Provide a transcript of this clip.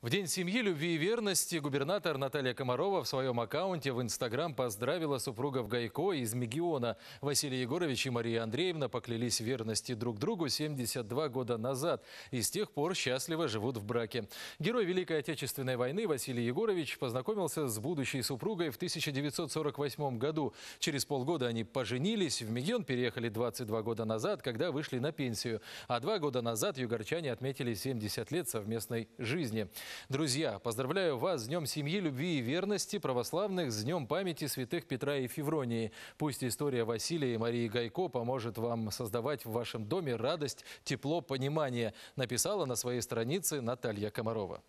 В День семьи, любви и верности губернатор Наталья Комарова в своем аккаунте в Инстаграм поздравила супругов Гайко из Мегиона. Василий Егорович и Мария Андреевна поклялись верности друг другу 72 года назад и с тех пор счастливо живут в браке. Герой Великой Отечественной войны Василий Егорович познакомился с будущей супругой в 1948 году. Через полгода они поженились, в Мегион переехали 22 года назад, когда вышли на пенсию. А два года назад югорчане отметили 70 лет совместной жизни. Друзья, поздравляю вас с Днем семьи, любви и верности, православных, с Днем памяти святых Петра и Февронии. Пусть история Василия и Марии Гайко поможет вам создавать в вашем доме радость, тепло, понимание, написала на своей странице Наталья Комарова.